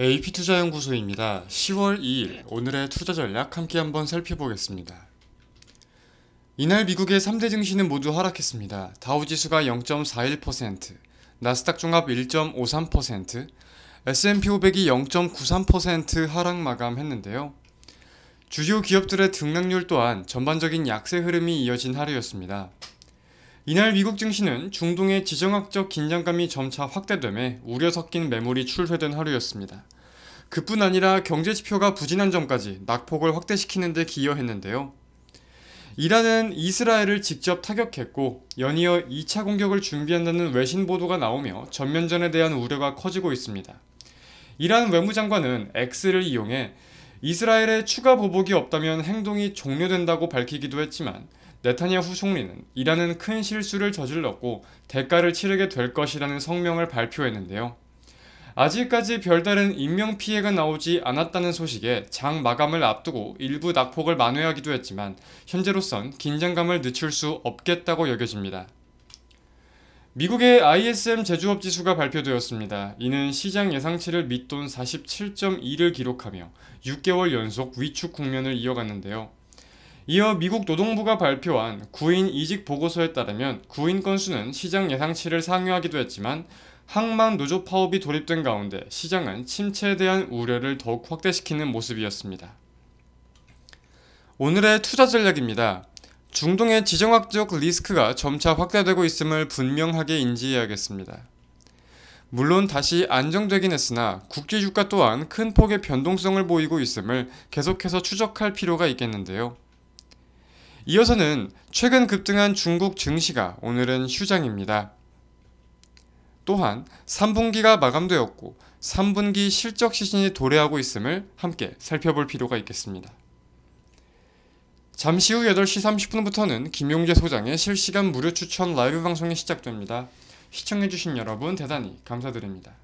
AP투자연구소입니다. 10월 2일 오늘의 투자 전략 함께 한번 살펴보겠습니다. 이날 미국의 3대 증시는 모두 하락했습니다. 다우지수가 0.41%, 나스닥 종합 1.53%, S&P 500이 0.93% 하락 마감했는데요. 주요 기업들의 등락률 또한 전반적인 약세 흐름이 이어진 하루였습니다. 이날 미국 증시는 중동의 지정학적 긴장감이 점차 확대됨에 우려 섞인 매물이 출회된 하루였습니다. 그뿐 아니라 경제 지표가 부진한 점까지 낙폭을 확대시키는 데 기여했는데요. 이란은 이스라엘을 직접 타격했고 연이어 2차 공격을 준비한다는 외신 보도가 나오며 전면전에 대한 우려가 커지고 있습니다. 이란 외무장관은 X를 이용해 이스라엘의 추가 보복이 없다면 행동이 종료된다고 밝히기도 했지만 네타냐후 총리는 이란은 큰 실수를 저질렀고 대가를 치르게 될 것이라는 성명을 발표했는데요. 아직까지 별다른 인명피해가 나오지 않았다는 소식에 장 마감을 앞두고 일부 낙폭을 만회하기도 했지만 현재로선 긴장감을 늦출 수 없겠다고 여겨집니다. 미국의 ISM 제조업 지수가 발표되었습니다. 이는 시장 예상치를 밑돈 47.2를 기록하며 6개월 연속 위축 국면을 이어갔는데요. 이어 미국 노동부가 발표한 구인 이직 보고서에 따르면 구인 건수는 시장 예상치를 상회하기도 했지만 항만 노조 파업이 돌입된 가운데 시장은 침체에 대한 우려를 더욱 확대시키는 모습이었습니다. 오늘의 투자 전략입니다. 중동의 지정학적 리스크가 점차 확대되고 있음을 분명하게 인지해야겠습니다. 물론 다시 안정되긴 했으나 국제유가 또한 큰 폭의 변동성을 보이고 있음을 계속해서 추적할 필요가 있겠는데요. 이어서는 최근 급등한 중국 증시가 오늘은 휴장입니다. 또한 3분기가 마감되었고 3분기 실적 시즌이 도래하고 있음을 함께 살펴볼 필요가 있겠습니다. 잠시 후 8시 30분부터는 김용재 소장의 실시간 무료 추천 라이브 방송이 시작됩니다. 시청해주신 여러분 대단히 감사드립니다.